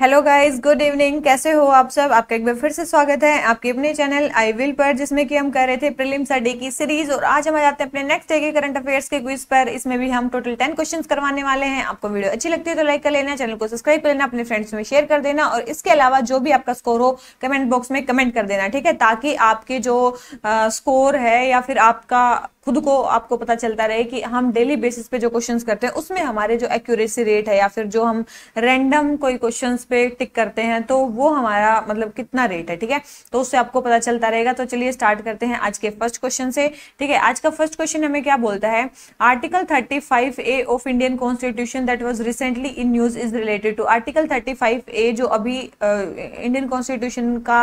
hello guys good evening कैसे हो आप सब आपका एक बार फिर से स्वागत है आपके अपने चैनल आई विल पर जिसमें कि हम कर रहे थे प्रीलिम्स डे की सीरीज और आज हम आ जाते हैं अपने नेक्स्ट डे के करंट अफेयर्स के क्विज पर इसमें भी हम टोटल टेन क्वेश्चंस करवाने वाले हैं आपको वीडियो अच्छी लगती है तो लाइक कर लेना चैनल को सब्सक्राइब कर लेना अपने फ्रेंड्स में शेयर कर देना और इसके अलावा जो भी आपका स्कोर हो कमेंट बॉक्स में कमेंट कर देना ठीक है ताकि आपके जो आ, स्कोर है या फिर आपका खुद को आपको पता चलता रहे कि हम डेली बेसिस पे जो क्वेश्चंस करते हैं उसमें हमारे जो एक्यूरेसी रेट है या फिर जो हम रैंडम कोई क्वेश्चंस पे टिक करते हैं तो वो हमारा मतलब कितना रेट है ठीक है तो उससे आपको पता चलता रहेगा तो चलिए स्टार्ट करते हैं आज के फर्स्ट क्वेश्चन से ठीक है आज का फर्स्ट क्वेश्चन हमें क्या बोलता है article thirty five A of Indian constitution that was recently in news is related to article thirty five A जो अभी इंडियन uh, कॉन्स्टिट्यूशन का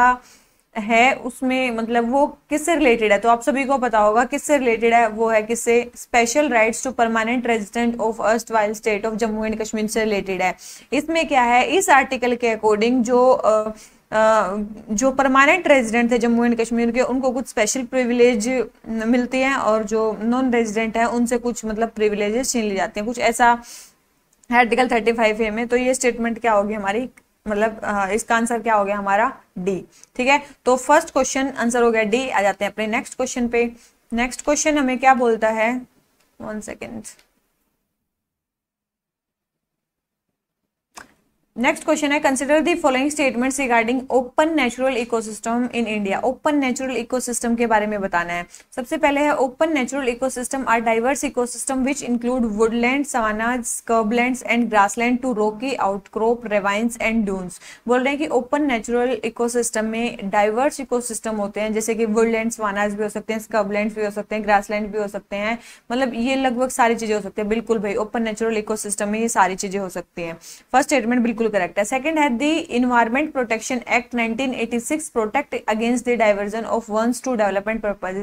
है उसमें मतलब वो किससे रिलेटेड है तो आप सभी को पता होगा किससे रिलेटेड है वो है किससे special rights to permanent resident of erstwhile state of Jammu and Kashmir से रिलेटेड है इसमें क्या है इस आर्टिकल के अकॉर्डिंग जो आ, जो परमानेंट रेजिडेंट थे जम्मू एंड कश्मीर के उनको कुछ स्पेशल प्रिविलेज मिलती हैं और जो नॉन रेजिडेंट हैं उनसे कुछ मतलब प्रिविलेजेस छीन ली जाते हैं कुछ ऐसा आर्टिकल थर्टी फाइव ए में तो ये स्टेटमेंट क्या होगी हमारी मतलब इसका आंसर क्या हो गया हमारा डी ठीक है तो फर्स्ट क्वेश्चन आंसर हो गया डी आ जाते हैं अपने नेक्स्ट क्वेश्चन पे नेक्स्ट क्वेश्चन हमें क्या बोलता है वन सेकेंड नेक्स्ट क्वेश्चन है consider the following statements regarding open natural ecosystem in India open natural ecosystem के बारे में बताना है सबसे पहले है open natural ecosystem are diverse ecosystem which include woodland savannas scrublands and grassland to rocky outcrop ravines and dunes बोल रहे हैं कि ओपन नेचुरल इकोसिस्टम में डाइवर्स इकोसिस्टम होते हैं जैसे कि वुडलैंड सवानाज भी हो सकते हैं स्कर्बलैंड भी हो सकते हैं ग्रासलैंड भी हो सकते हैं मतलब ये लगभग सारी चीजें हो सकती है बिल्कुल भाई ओपन नेचुरल इकोसिस्टम में ये सारी चीजें हो सकती हैं फर्स्ट स्टेटमेंट बिल्कुल बिल्कुल करेक्ट है सेकंड है the environment protection act 1986 protect against the diversion of ONEs to development purpose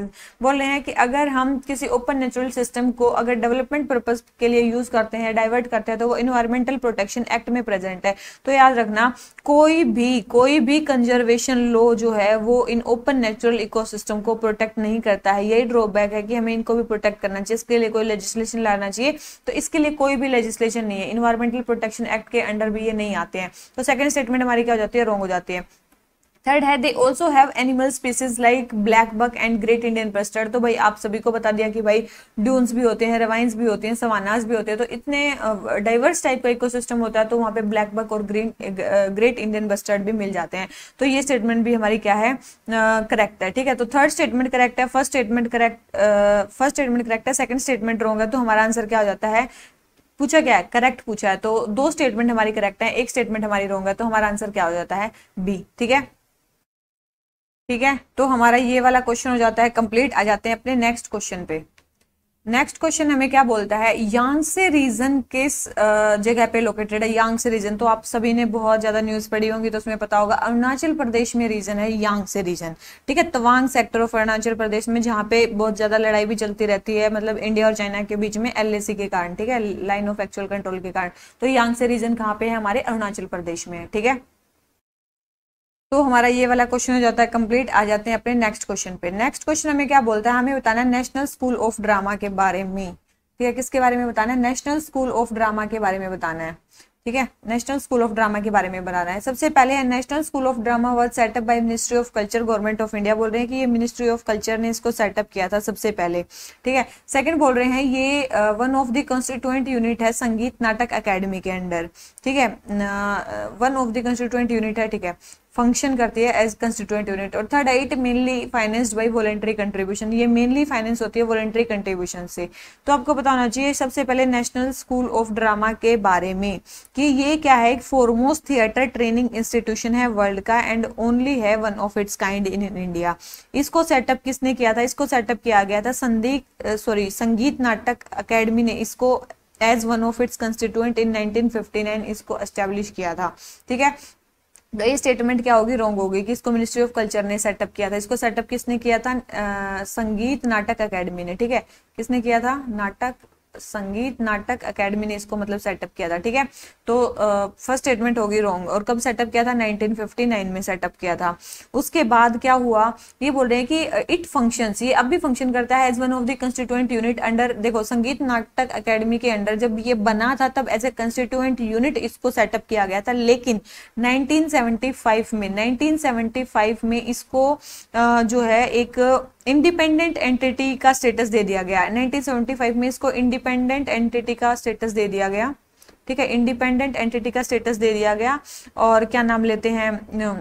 बोल रहे हैं कि अगर हम किसी ओपन नेचुरल सिस्टम को अगर डेवलपमेंट पर्पज के लिए यूज करते हैं डाइवर्ट करते हैं तो वो इन्वायरमेंटल प्रोटेक्शन एक्ट में प्रेजेंट है तो याद रखना कोई भी कोई भी कंजर्वेशन लॉ जो है वो इन ओपन नेचुरल इको को प्रोटेक्ट नहीं करता है यही ड्रॉबैक है कि हमें इनको भी प्रोटेक्ट करना चाहिए इसके लिए कोई लेजिस्लेशन लाना चाहिए तो इसके लिए कोई भी लेजिस्लेशन नहीं है इन्वायरमेंटल प्रोटेक्शन एक्ट के अंडर भी ये नहीं नहीं आते हैं तो सेकेंड स्टेटमेंट हमारी क्या हो जाती है रॉन्ग हो जाती है थर्ड है they also have animal species like blackbuck and great Indian bustard तो भाई आप सभी को बता दिया कि भाई ड्यून्स भी होते हैं रवाइंस भी होते हैं सवानाज भी होते हैं तो इतने डाइवर्स टाइप का इकोसिस्टम होता है तो वहाँ पे ब्लैक बक और ग्रीन ग्रेट इंडियन बस्टर्ड भी मिल जाते हैं तो ये स्टेटमेंट भी हमारी क्या है करेक्ट uh, है ठीक है तो थर्ड स्टेटमेंट करेक्ट है first statement correct first statement correct है सेकंड स्टेटमेंट रॉन्ग है तो हमारा आंसर क्या हो जाता है पूछा गया है करेक्ट पूछा है तो दो स्टेटमेंट हमारी करेक्ट है एक स्टेटमेंट हमारी रोंग है तो हमारा आंसर क्या हो जाता है बी ठीक है ठीक है तो हमारा ये वाला क्वेश्चन हो जाता है कंप्लीट आ जाते हैं अपने नेक्स्ट क्वेश्चन पे नेक्स्ट क्वेश्चन हमें क्या बोलता है यांग से रीजन किस जगह पे लोकेटेड है यांग से रीजन तो आप सभी ने बहुत ज्यादा न्यूज पढ़ी होंगी तो उसमें पता होगा अरुणाचल प्रदेश में रीजन है यांग से रीजन ठीक है तवांग सेक्टर ऑफ अरुणाचल प्रदेश में जहाँ पे बहुत ज्यादा लड़ाई भी चलती रहती है मतलब इंडिया और चाइना के बीच में एल के कारण ठीक है लाइन ऑफ एक्चुअल कंट्रोल के कारण तो यांग से रीजन कहाँ पे है हमारे अरुणाचल प्रदेश में ठीक है तो हमारा ये वाला क्वेश्चन हो जाता है कंप्लीट आ जाते हैं अपने नेक्स्ट क्वेश्चन पे नेक्स्ट क्वेश्चन हमें क्या बोलता है हमें बताना है नेशनल स्कूल ऑफ ड्रामा के बारे में ठीक है किसके बारे में बताना है नेशनल स्कूल ऑफ ड्रामा के बारे में बताना है ठीक है नेशनल स्कूल ऑफ ड्रामा के बारे में बताना है सबसे पहले है national school of drama was set up by ministry of culture government of India बोल रहे हैं कि ये मिनिस्ट्री ऑफ कल्चर ने इसको सेटअप किया था सबसे पहले ठीक है सेकंड बोल रहे हैं ये one of the constituent unit है संगीत नाटक अकेडमी के अंडर ठीक है one of the constituent unit है ठीक है फंक्शन करती है एज कंस्टिट्यूएंट यूनिट और third it mainly financed by voluntary contribution ये मेनली फाइनेंस होती है वॉलेंट्री कंट्रीब्यूशन से तो आपको पता होना चाहिए सबसे पहले नेशनल स्कूल ऑफ ड्रामा के बारे में कि ये क्या है एक फॉरमोस्ट थिएटर ट्रेनिंग इंस्टीट्यूशन है वर्ल्ड का एंड ओनली है one of its kind in India इसको सेटअप किसने किया था इसको सेटअप किया गया था संदीप सॉरी संगीत नाटक अकेडमी ने इसको as one of its constituent in 1959 इसको एस्टेब्लिश किया था ठीक है ये स्टेटमेंट क्या होगी रॉन्ग होगी कि इसको मिनिस्ट्री ऑफ कल्चर ने सेटअप किया था इसको सेटअप किसने किया था आ, संगीत नाटक अकेडमी ने ठीक है किसने किया था नाटक संगीत नाटक एकेडमी ने इसको मतलब सेटअप किया था ठीक है तो फर्स्ट स्टेटमेंट होगी रॉन्ग और कब सेटअप किया था 1959 में सेटअप किया था उसके बाद क्या हुआ ये बोल रहे हैं कि इट फंक्शन ये अब भी फंक्शन करता है as one of the constituent unit under देखो संगीत नाटक अकेडमी के अंडर जब ये बना था तब एज ए कंस्टिट्यूएंट यूनिट इसको सेटअप किया गया था लेकिन नाइनटीन में नाइनटीन में इसको जो है एक इंडिपेंडेंट एंटिटी का स्टेटस दे दिया गया 1975 में इसको इंडिपेंडेंट एंटिटी का स्टेटस दे दिया गया ठीक है इंडिपेंडेंट एंटिटी का स्टेटस दे दिया गया और क्या नाम लेते हैं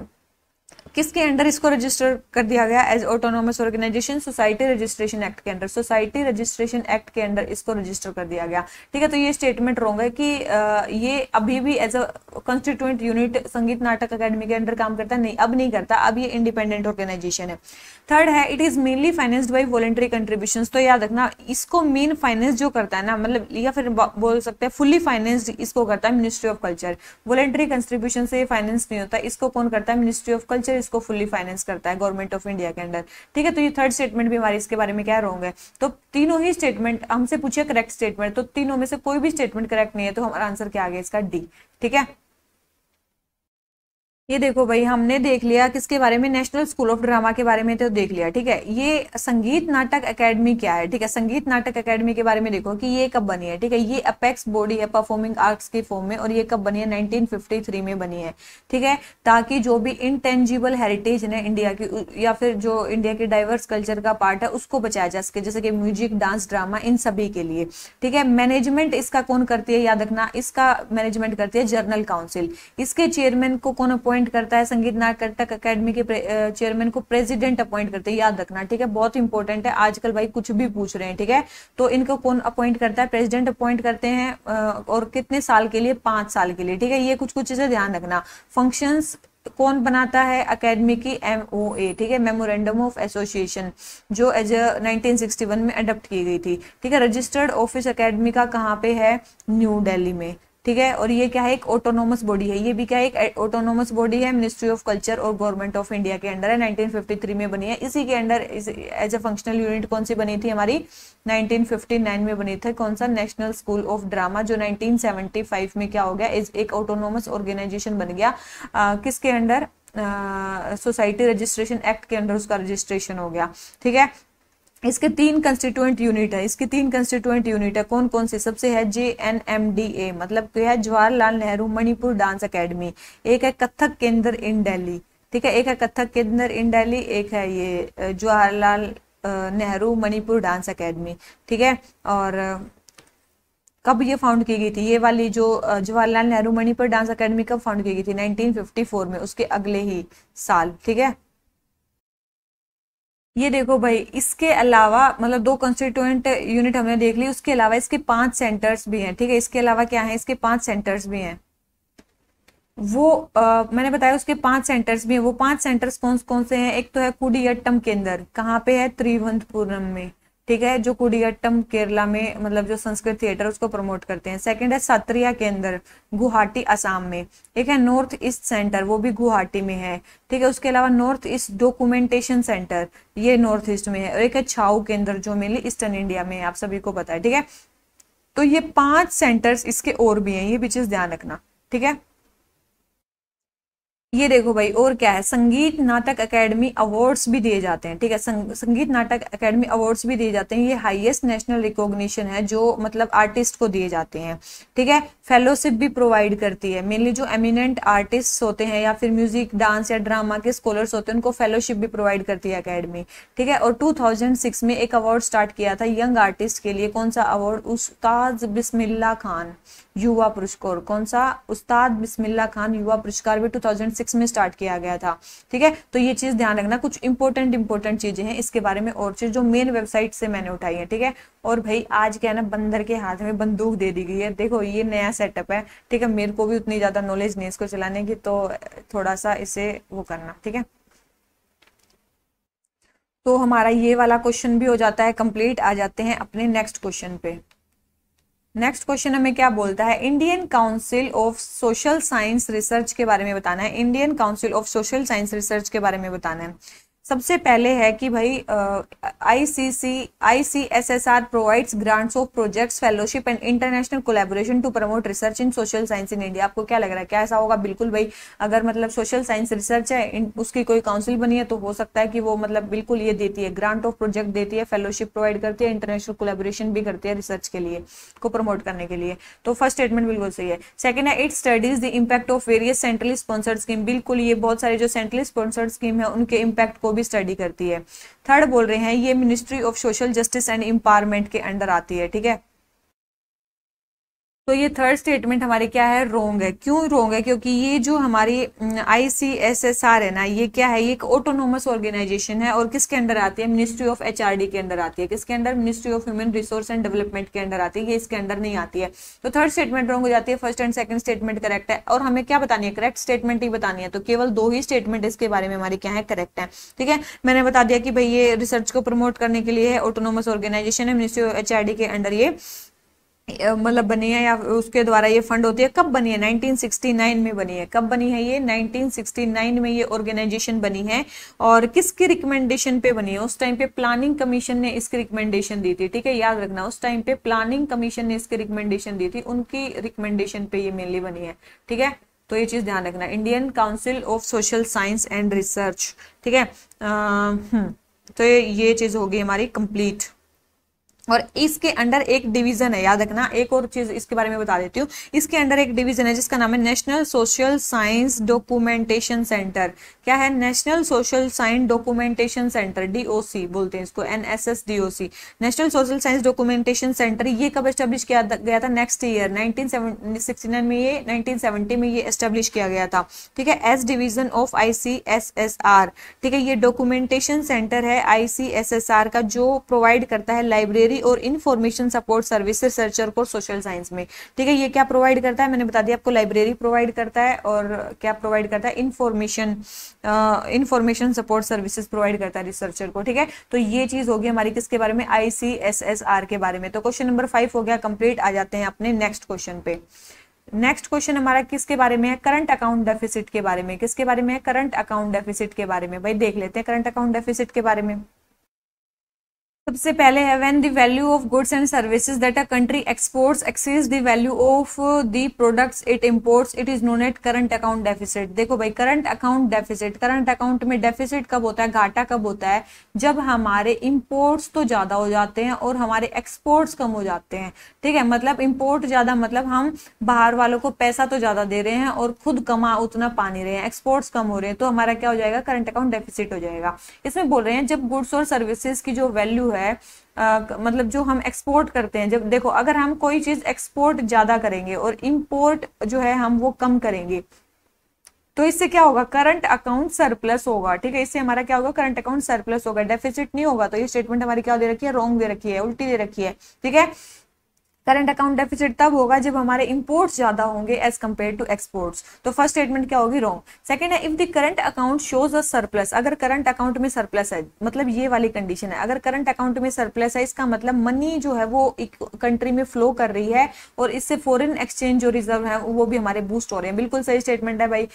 किसके अंडर इसको रजिस्टर कर दिया गया as autonomous organisation society registration act के अंडर सोसाइटी रजिस्ट्रेशन एक्ट के अंडर इसको रजिस्टर कर दिया गया ठीक है तो ये स्टेटमेंट रॉन्ग है कि ये अभी भी एज अ कॉन्स्टिट्यूंट यूनिट संगीत नाटक अकेडमी के अंडर काम करता नहीं अब नहीं करता अब ये इंडिपेंडेंट ऑर्गेनाइजेशन है थर्ड है it is mainly financed by voluntary contribution तो याद रखना इसको मेन फाइनेंस जो करता है ना मतलब या फिर बोल सकते हैं फुल्ली फाइनेंस्ड इसको करता है ministry of culture voluntary contribution से फाइनेंस नहीं होता इसको कौन करता है मिनिस्ट्री ऑफ कल्चर इसको फुल्ली फाइनेंस करता है गवर्नमेंट ऑफ इंडिया के अंडर ठीक है तो ये थर्ड स्टेटमेंट भी हमारी इसके बारे में क्या रहोगे तो तीनों ही स्टेटमेंट हमसे पूछे करेक्ट स्टेटमेंट तो तीनों में से कोई भी स्टेटमेंट करेक्ट नहीं है तो हमारा आंसर क्या आ गया इसका डी ठीक है ये देखो भाई हमने देख लिया किसके बारे में नेशनल स्कूल ऑफ ड्रामा के बारे में तो देख लिया ठीक है ये संगीत नाटक एकेडमी क्या है ठीक है संगीत नाटक एकेडमी के बारे में देखो कि ये कब बनी है ठीक है ये अपेक्स बॉडी है परफॉर्मिंग आर्ट्स के फॉर्म में और ये कब बनी है 1953 में बनी है ठीक है ताकि जो भी इनटेंजिबल हेरिटेज है इंडिया की या फिर जो इंडिया के डाइवर्स कल्चर का पार्ट है उसको बचाया जा सके जैसे कि म्यूजिक डांस ड्रामा इन सभी के लिए ठीक है मैनेजमेंट इसका कौन करती है याद रखना इसका मैनेजमेंट करती है जर्नल काउंसिल इसके चेयरमैन को कौन अपॉइंट अपॉइंट करता है संगीत नाटक अकेडमी के चेयरमैन को प्रेसिडेंट अपॉइंट करते हैं याद रखना ठीक है बहुत इंपॉर्टेंट है आजकल भाई कुछ भी पूछ रहे हैं ठीक है तो इनको कौन अपॉइंट करता है प्रेसिडेंट अपॉइंट करते हैं और कितने साल के लिए पांच साल के लिए ठीक है ये कुछ कुछ चीजें ध्यान रखना फंक्शन कौन बनाता है अकेडमी की एम ओ ए ठीक है मेमोरेंडम ऑफ एसोसिएशन जो एज 1961 में अडोप्ट की गई थी ठीक है रजिस्टर्ड ऑफिस अकेडमी का कहाँ पे है न्यू दिल्ली में ठीक है और ये क्या है एक ऑटोनोमस बॉडी है ये भी क्या है एक ऑटोनोमस बॉडी है मिनिस्ट्री ऑफ कल्चर और गवर्नमेंट ऑफ इंडिया के अंडर है 1953 में बनी है इसी के under as a functional unit कौन सी बनी थी हमारी 1959 में बनी थी कौन सा नेशनल स्कूल ऑफ ड्रामा जो 1975 में क्या हो गया इस एक ऑटोनोमस ऑर्गेनाइजेशन बन गया आ, किसके अंडर सोसाइटी रजिस्ट्रेशन एक्ट के अंडर उसका रजिस्ट्रेशन हो गया ठीक है इसके तीन कंस्टिट्यूएंट यूनिट है इसके तीन कंस्टिट्यूएंट यूनिट है कौन कौन से सबसे है J N M D A मतलब क्या है जवाहरलाल नेहरू मणिपुर डांस अकेडमी एक है कथक केंद्र इन दिल्ली ठीक है एक है कथक केंद्र इन दिल्ली एक है ये जवाहरलाल नेहरू मणिपुर डांस अकेडमी ठीक है और कब ये फाउंड की गई थी ये वाली जो जवाहरलाल नेहरू मणिपुर डांस अकेडमी कब फाउंड की गई थी 1954 में उसके अगले ही साल ठीक है ये देखो भाई इसके अलावा मतलब दो कंस्टिट्यूएंट यूनिट हमने देख ली उसके अलावा इसके पांच सेंटर्स भी हैं ठीक है इसके अलावा क्या है इसके पांच सेंटर्स भी हैं वो आ, मैंने बताया उसके पांच सेंटर्स भी हैं वो पांच सेंटर्स कौन कौन से हैं एक तो है कुडियट्टम के अंदर कहाँ पे है त्रिवंतपुरम में ठीक है जो कुडियट्टम केरला में मतलब जो संस्कृत थिएटर उसको प्रमोट करते हैं सेकंड है सत्रिया के अंदर गुवाहाटी असम में एक है नॉर्थ ईस्ट सेंटर वो भी गुवाहाटी में है ठीक है उसके अलावा नॉर्थ ईस्ट डॉक्यूमेंटेशन सेंटर ये नॉर्थ ईस्ट में है और एक है छाऊ केंद्र जो मेनली ईस्टर्न इंडिया में है आप सभी को पता है ठीक है तो ये पांच सेंटर्स इसके और भी हैं ये चीज ध्यान रखना ठीक है ये देखो भाई और क्या है संगीत नाटक एकेडमी अवार्ड्स भी दिए जाते हैं ठीक है संग, संगीत नाटक एकेडमी अवार्ड्स भी दिए जाते हैं ये हाईएस्ट नेशनल रिकॉग्निशन है जो मतलब आर्टिस्ट को दिए जाते हैं ठीक है फेलोशिप भी प्रोवाइड करती है मेनली जो एमिनेंट आर्टिस्ट होते हैं या फिर म्यूजिक डांस या ड्रामा के स्कॉलर्स होते हैं उनको फेलोशिप भी प्रोवाइड करती है अकेडमी ठीक है और टू में एक अवार्ड स्टार्ट किया था यंग आर्टिस्ट के लिए कौन सा अवार्ड उस्ताद बिस्मिल्ला खान युवा पुरस्कार कौन सा उस्ताद बिस्मिल्ला खान युवा पुरस्कार भी 2006 में स्टार्ट किया गया था ठीक है तो ये चीज ध्यान रखना कुछ इंपोर्टेंट इंपोर्टेंट चीजें हैं इसके बारे में और चीज जो मेन वेबसाइट से मैंने उठाई है ठीक है और भाई आज क्या है ना बंदर के हाथ में बंदूक दे दी गई है देखो ये नया सेटअप है ठीक है मेरे को भी उतनी ज्यादा नॉलेज नहीं इसको चलाने की तो थोड़ा सा इसे वो करना ठीक है तो हमारा ये वाला क्वेश्चन भी हो जाता है कंप्लीट आ जाते हैं अपने नेक्स्ट क्वेश्चन पे नेक्स्ट क्वेश्चन हमें क्या बोलता है Indian council of social science research के बारे में बताना है Indian council of social science research के बारे में बताना है सबसे पहले है कि भाई I C C I C S S R provides grants of projects fellowship and international collaboration to promote research in social science in India आपको क्या लग रहा है क्या ऐसा होगा बिल्कुल भाई अगर मतलब सोशल साइंस रिसर्च है उसकी कोई काउंसिल बनी है तो हो सकता है कि वो मतलब बिल्कुल ये देती है ग्रांट ऑफ प्रोजेक्ट देती है फेलोशिप प्रोवाइड करती है इंटरनेशनल कोलेबोरेशन भी करती है रिसर्च के लिए को प्रमोट करने के लिए तो फर्स्ट स्टेटमेंट बिल्कुल सही है सेकेंड है it studies the impact of various centrally sponsored scheme बिल्कुल ये बहुत सारे जो सेंट्रली स्पॉन्सर्ड स्कीम है उनके इम्पैक्ट को भी स्टडी करती है थर्ड बोल रहे हैं ये ministry of social justice and empowerment के अंडर आती है ठीक है तो ये थर्ड स्टेटमेंट हमारे क्या है रोंग है क्यों रोंग है क्योंकि ये जो हमारी I C S S R है ना ये क्या है ये एक ऑटोनोमस ऑर्गेनाइजेशन है और किसके अंडर आती है मिनिस्ट्री ऑफ एचआरडी के अंडर आती है किसके under ministry of human resource and development के अंडर आती है ये इसके अंडर नहीं आती है तो थर्ड स्टेटमेंट रोंग हो जाती है first and second statement correct है और हमें क्या बतानी है करेक्ट स्टेटमेंट ही बतानी है तो केवल दो ही स्टेटमेंट इसके बारे में हमारे क्या है करेक्ट है ठीक है मैंने बता दिया कि भाई ये रिसर्च को प्रमोट करने के लिए ऑटोनोमस ऑर्गेनाइजेशन है मिनिस्ट्री ऑफ एचआरडी के अंडर ये मतलब बनी है या उसके द्वारा ये फंड होती है कब बनी है 1969 में बनी है कब बनी है ये 1969 में ये ऑर्गेनाइजेशन बनी है और किसकी रिकमेंडेशन पे बनी है उस टाइम पे प्लानिंग कमीशन ने इसकी रिकमेंडेशन दी थी ठीक है याद रखना उस टाइम पे प्लानिंग कमीशन ने इसकी रिकमेंडेशन दी थी उनकी रिकमेंडेशन पे ये मेनली बनी है ठीक है तो ये चीज ध्यान रखना Indian council of social science and research ठीक है आ, हम्म, तो ये ये चीज होगी हमारी कंप्लीट और इसके अंडर एक डिवीजन है याद रखना एक और चीज इसके बारे में बता देती हूँ इसके अंडर एक डिवीजन है जिसका नाम है national social science documentation centre क्या है national social science documentation centre DOC बोलते हैं इसको NSS DOC national social science documentation centre ये कब एस्टेब्लिश किया गया था नेक्स्ट ईयर नाइनटीन में ये नाइनटीन में ये एस्टेब्लिश किया गया था ठीक है एस डिवीजन ऑफ आई ठीक है ये डॉक्यूमेंटेशन सेंटर है आई का जो प्रोवाइड करता है लाइब्रेरी थ्योरी और इन्फॉर्मेशन सपोर्ट सर्विस रिसर्चर को सोशल साइंस में ठीक है ये क्या प्रोवाइड करता है मैंने बता दिया आपको लाइब्रेरी प्रोवाइड करता है और क्या प्रोवाइड करता है information information support services provide करता है रिसर्चर को ठीक है तो ये चीज होगी हमारी किसके बारे में आईसीएसएसआर के बारे में तो क्वेश्चन नंबर फाइव हो गया कंप्लीट आ जाते हैं अपने नेक्स्ट क्वेश्चन पे नेक्स्ट क्वेश्चन हमारा किसके बारे में है करंट अकाउंट डेफिसिट के बारे में किसके बारे में है करंट अकाउंट डेफिसिट के बारे में भाई देख लेते हैं करंट अकाउंट डेफिसिट के बारे में सबसे पहले है when the value of goods and services that a country exports exceeds the value of the products it imports it is known at current account deficit देखो भाई current account deficit current account में deficit कब होता है घाटा कब होता है जब हमारे इम्पोर्ट्स तो ज़्यादा हो जाते हैं और हमारे एक्सपोर्ट्स कम हो जाते हैं ठीक है मतलब इम्पोर्ट ज़्यादा मतलब हम बाहर वालों को पैसा तो ज़्यादा दे रहे हैं और खुद कमा उतना पा नहीं रहे हैं एक्सपोर्ट्स कम हो रहे हैं तो हमारा क्या हो जाएगा करंट अकाउंट डेफिसिट हो जाएगा इसमें बोल रहे हैं जब गुड्स और सर्विसेज की जो वैल्यू है है आ, मतलब जो हम एक्सपोर्ट करते हैं जब देखो अगर हम कोई चीज़ एक्सपोर्ट ज़्यादा करेंगे और इम्पोर्ट जो है हम वो कम करेंगे तो इससे क्या होगा करंट अकाउंट सरप्लस होगा ठीक है इससे हमारा क्या होगा करंट अकाउंट सरप्लस होगा डेफिसिट नहीं होगा तो ये स्टेटमेंट हमारी क्या दे रखी है रॉन्ग दे रखी है उल्टी दे रखी है ठीक है करंट अकाउंट डेफिसिट तब होगा जब हमारे इंपोर्ट्स ज्यादा होंगे एज कम्पेयर टू एक्सपोर्ट्स तो फर्स्ट स्टेटमेंट क्या होगी रॉन्ग सेकंड है if the current account shows a surplus अगर करंट अकाउंट में सरप्लस है मतलब ये वाली कंडीशन है अगर करंट अकाउंट में सरप्लस है इसका मतलब मनी जो है वो एक कंट्री में फ्लो कर रही है और इससे फॉरन एक्सचेंज जो रिजर्व है वो भी हमारे बूस्ट हो रहे हैं बिल्कुल सही स्टेटमेंट है भाई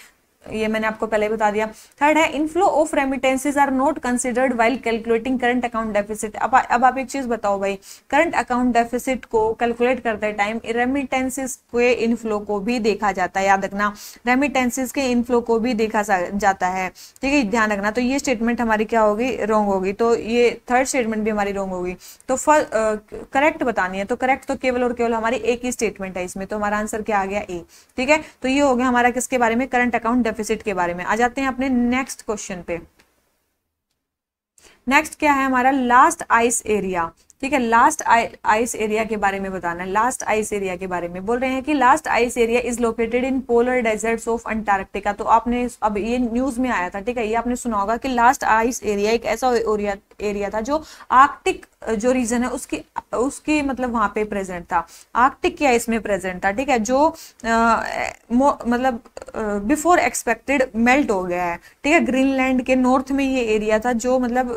ये मैंने आपको पहले बता दिया थर्ड है inflow of remittances are not considered while calculating current account deficit अब अब आप एक चीज बताओ भाई करंट अकाउंट डेफिसिट को कैलकुलेट करते टाइम रेमिटेंसेज के इनफ्लो को भी देखा जाता है याद रखना रेमिटेंसेज के इनफ्लो को भी देखा जाता है ठीक है ध्यान रखना तो ये स्टेटमेंट हमारी क्या होगी रॉन्ग होगी तो ये थर्ड स्टेटमेंट भी हमारी रॉन्ग होगी तो फर्स्ट करेक्ट बतानी है तो करेक्ट तो केवल और केवल हमारी एक ही स्टेटमेंट है इसमें तो हमारा आंसर क्या आ गया ए ठीक है तो ये हो गया हमारा किसके बारे में करंट अकाउंट डेफिसिट के बारे में आ जाते हैं अपने नेक्स्ट क्वेश्चन पे नेक्स्ट क्या है हमारा लास्ट आइस एरिया ठीक है लास्ट आइस एरिया के बारे में बताना है लास्ट आइस एरिया के बारे में बोल रहे हैं कि last ice area is located in polar desert of Antarctica तो आपने अब ये न्यूज में आया था ठीक है ये आपने सुना होगा कि लास्ट आइस एरिया एक ऐसा एरिया था जो आर्कटिक जो रीजन है उसकी उसकी मतलब वहां पे प्रेजेंट था आर्कटिक क्या इसमें प्रेजेंट था ठीक है जो आ, मतलब बिफोर एक्सपेक्टेड मेल्ट हो गया है ठीक है ग्रीनलैंड के नॉर्थ में ये एरिया था जो मतलब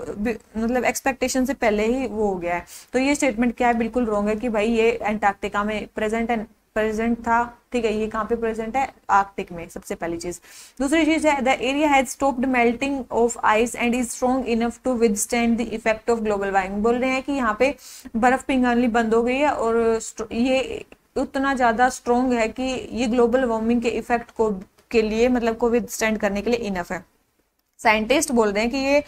मतलब एक्सपेक्टेशन से पहले ही वो हो गया है तो ये स्टेटमेंट क्या है बिल्कुल रॉन्ग है कि भाई ये एंटार्क्टिका में प्रेजेंट है प्रेजेंट था ठीक है ये कहाँ पे प्रेजेंट है आर्कटिक में सबसे पहली चीज दूसरी चीज है the area has stopped melting of ice and is strong enough to withstand the effect of global warming बोल रहे हैं कि यहाँ पे बर्फ पिघलनी बंद हो गई है और ये उतना ज्यादा स्ट्रोंग है कि ये ग्लोबल वार्मिंग के इफेक्ट को के लिए मतलब को विदस्टैंड करने के लिए इनफ है साइंटिस्ट बोल रहे हैं कि ये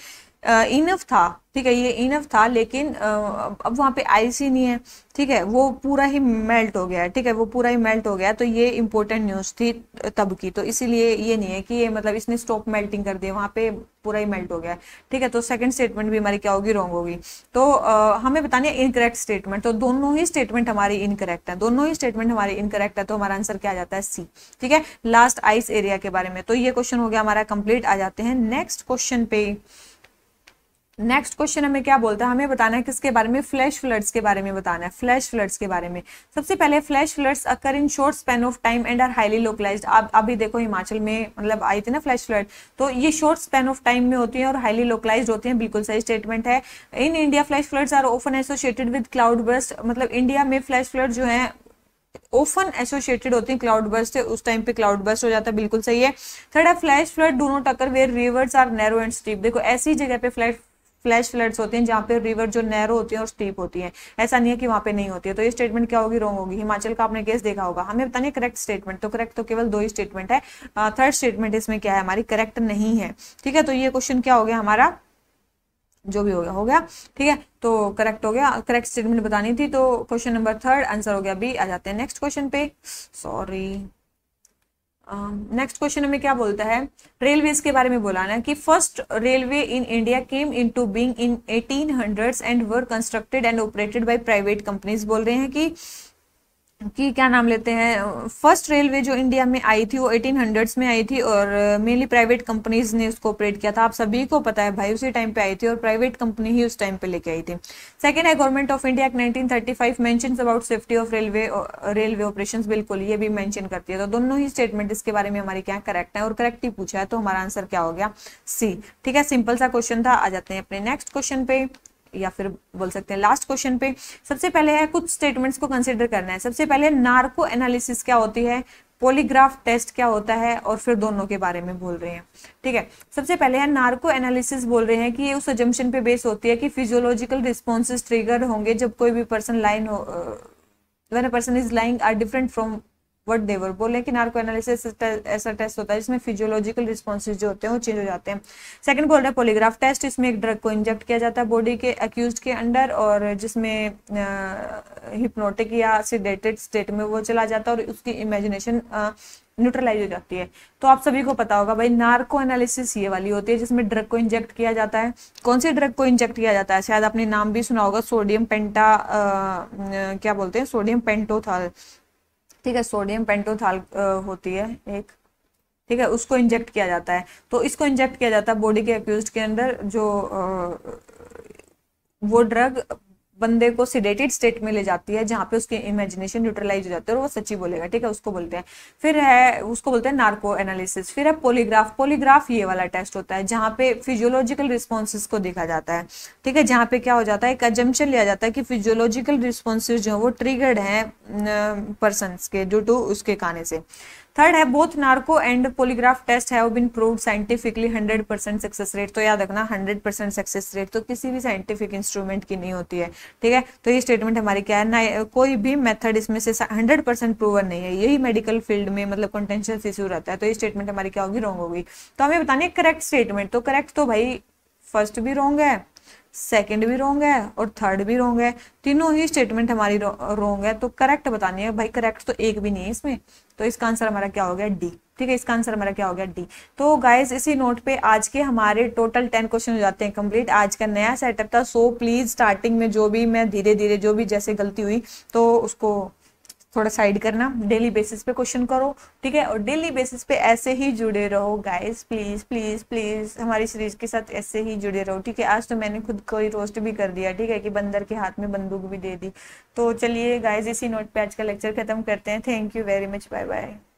इनफ था ठीक है ये इनफ था लेकिन अब वहाँ पे आइस ही नहीं है ठीक है वो पूरा ही मेल्ट हो गया है ठीक है वो पूरा ही मेल्ट हो गया तो ये इम्पोर्टेंट न्यूज़ थी तब की तो इसीलिए ये नहीं है कि ये मतलब इसने स्टॉप मेल्टिंग कर दिया वहाँ पे पूरा ही मेल्ट हो गया है ठीक है तो सेकंड स्टेटमेंट भी हमारी क्या होगी रॉन्ग होगी तो आ, हमें बतानी है इनकरेक्ट स्टेटमेंट तो दोनों ही स्टेटमेंट हमारी इनकरेक्ट है दोनों ही स्टेटमेंट हमारे इनकरेक्ट है तो हमारा आंसर क्या आ जाता है सी ठीक है लास्ट आइस एरिया के बारे में तो ये क्वेश्चन हो गया हमारा कंप्लीट आ जाते हैं नेक्स्ट क्वेश्चन पे नेक्स्ट क्वेश्चन हमें क्या बोलता है हमें बताना है किसके बारे में फ्लैश फ्लड्स के बारे में बताना है फ्लैश फ्लड्स के बारे में सबसे पहले flash floods occur in short span of time and are highly localised आप अभी देखो हिमाचल में मतलब आई थी ना फ्लैश फ्लड तो ये शॉर्ट स्पेन ऑफ टाइम में होती है और हाईली लोकलाइज होते हैं बिल्कुल सही स्टेटमेंट है in India flash floods are often associated with cloud burst मतलब इंडिया में फ्लैश फ्लड जो है ओफन एसोसिएटेड होती है क्लाउड बर्स से उस टाइम पे क्लाउड बस्ट हो जाता है बिल्कुल सही है थर्ड है flash flood do not occur where rivers are narrow and steep देखो ऐसी जगह पे फ्लैश फ्लैश फ्लड्स होते हैं जहाँ पे रिवर जो नैरो होती है और स्टीप होती है ऐसा नहीं है कि वहाँ पे नहीं होती है तो ये स्टेटमेंट क्या होगी रॉन्ग होगी हिमाचल का आपने केस देखा होगा हमें बताने करेक्ट स्टेटमेंट तो करेक्ट तो केवल दो ही स्टेटमेंट है थर्ड स्टेटमेंट इसमें क्या है हमारी करेक्ट नहीं है ठीक है तो ये क्वेश्चन क्या हो गया हमारा जो भी हो गया हो गया ठीक है तो करेक्ट हो गया करेक्ट स्टेटमेंट बतानी थी तो क्वेश्चन नंबर थर्ड आंसर हो गया बी आ जाते हैं नेक्स्ट क्वेश्चन पे सॉरी नेक्स्ट uh, क्वेश्चन हमें क्या बोलता है रेलवेज के बारे में बोला ना कि first railway in India came in to being in eighteen hundred and were constructed and operated by private companies बोल रहे हैं कि कि क्या नाम लेते हैं फर्स्ट रेलवे जो इंडिया में आई थी वो एटीन हंड्रेड्स में आई थी और मेनली प्राइवेट कंपनीज ने उसको ऑपरेट किया था आप सभी को पता है भाई उसी टाइम पे आई थी और प्राइवेट कंपनी ही उस टाइम पे लेके आई थी सेकंड है government of India act 1935 mentions about safety of railway railway operation बिल्कुल ये भी मैंशन करती है तो दोनों ही स्टेटमेंट इसके बारे में हमारे क्या करेक्ट है और करेक्ट ही पूछा है तो हमारा आंसर क्या हो गया सी ठीक है सिंपल सा क्वेश्चन था आ जाते हैं अपने नेक्स्ट क्वेश्चन पे या फिर बोल सकते हैं लास्ट क्वेश्चन पे सबसे पहले है कुछ स्टेटमेंट्स को कंसिडर करना है सबसे पहले नार्को एनालिसिस क्या होती है पोलीग्राफ टेस्ट क्या होता है और फिर दोनों के बारे में बोल रहे हैं ठीक है सबसे पहले है नार्को एनालिसिस बोल रहे हैं कि ये उस एजम्पन पे बेस होती है कि फिजियोलॉजिकल रिस्पॉन्सेज ट्रिगर होंगे जब कोई भी पर्सन लाइन हो when a person is lying are different from what they're बोले कि नार्को एनालिसिस ऐसा टेस्ट होता है जिसमें फिजियोलॉजिकल रिस्पॉन्सेज जो होते हैं वो चेंज हो जाते हैं सेकंड बोल रहे हैं पोलीग्राफ टेस्ट इसमें एक ड्रग को इंजेक्ट किया जाता है बॉडी के अक्यूज के अंडर और जिसमें हिप्नोटिक या सीडेटेड स्टेट में वो चला जाता है और उसकी इमेजिनेशन न्यूट्रलाइज हो जाती है तो आप सभी को पता होगा भाई नार्को एनालिसिस ये वाली होती है जिसमें ड्रग को इंजेक्ट किया जाता है कौन से ड्रग को इंजेक्ट किया जाता है शायद आपने नाम भी सुना होगा सोडियम पेंटा आ, क्या बोलते हैं सोडियम पेंटो ठीक है सोडियम पेंटोथाल होती है एक ठीक है उसको इंजेक्ट किया जाता है तो इसको इंजेक्ट किया जाता है बॉडी के एक्यूज के अंदर जो आ, वो ड्रग बंदे को सिडेटेड स्टेट में ले जाती है जहाँ पे उसकी इमेजिनेशन न्यूट्रलाइज हो जाती है और वो सच्ची बोलेगा ठीक है उसको बोलते हैं फिर है उसको बोलते हैं नार्को एनालिसिस फिर है पोलीग्राफ पोलीग्राफ ये वाला टेस्ट होता है जहाँ पे फिजियोलॉजिकल रिस्पॉन्सेज को देखा जाता है ठीक है जहाँ पे क्या हो जाता है एक एजम्पन लिया जाता है कि फिजियोलॉजिकल रिस्पॉन्सेज जो है वो ट्रिगर्ड है पर्सन के ड्यू टू उसके खाने से थर्ड है both narco and polygraph test have been proved scientifically 100 percent success rate तो याद रखना 100 परसेंट सक्सेस रेट तो किसी भी साइंटिफिक इंस्ट्रूमेंट की नहीं होती है ठीक है तो ये स्टेटमेंट हमारी क्या है ना कोई भी मेथड इसमें से 100 परसेंट प्रूवन नहीं है यही मेडिकल फील्ड में मतलब कॉन्टेंशियस इश्यू रहता है तो ये स्टेटमेंट हमारी क्या होगी रॉन्ग होगी तो हमें बतानी करेक्ट स्टेटमेंट तो करेक्ट तो भाई फर्स्ट भी रॉन्ग है सेकंड भी रोंग है और थर्ड भी रोंग है तीनों ही स्टेटमेंट हमारी रोंग है तो करेक्ट बतानी है भाई करेक्ट तो एक भी नहीं है इसमें तो इसका आंसर हमारा क्या हो गया डी ठीक है इसका आंसर हमारा क्या हो गया डी तो गाइज इसी नोट पे आज के हमारे टोटल टेन क्वेश्चन हो जाते हैं कंप्लीट आज का नया सेटअप था सो प्लीज स्टार्टिंग में जो भी मैं धीरे धीरे जो भी जैसे गलती हुई तो उसको थोड़ा साइड करना डेली बेसिस पे क्वेश्चन करो ठीक है और डेली बेसिस पे ऐसे ही जुड़े रहो गाइस प्लीज प्लीज प्लीज हमारी सीरीज के साथ ऐसे ही जुड़े रहो ठीक है आज तो मैंने खुद को ही रोस्ट भी कर दिया ठीक है कि बंदर के हाथ में बंदूक भी दे दी तो चलिए गाइज इसी नोट पे आज का लेक्चर खत्म करते हैं thank you very much bye bye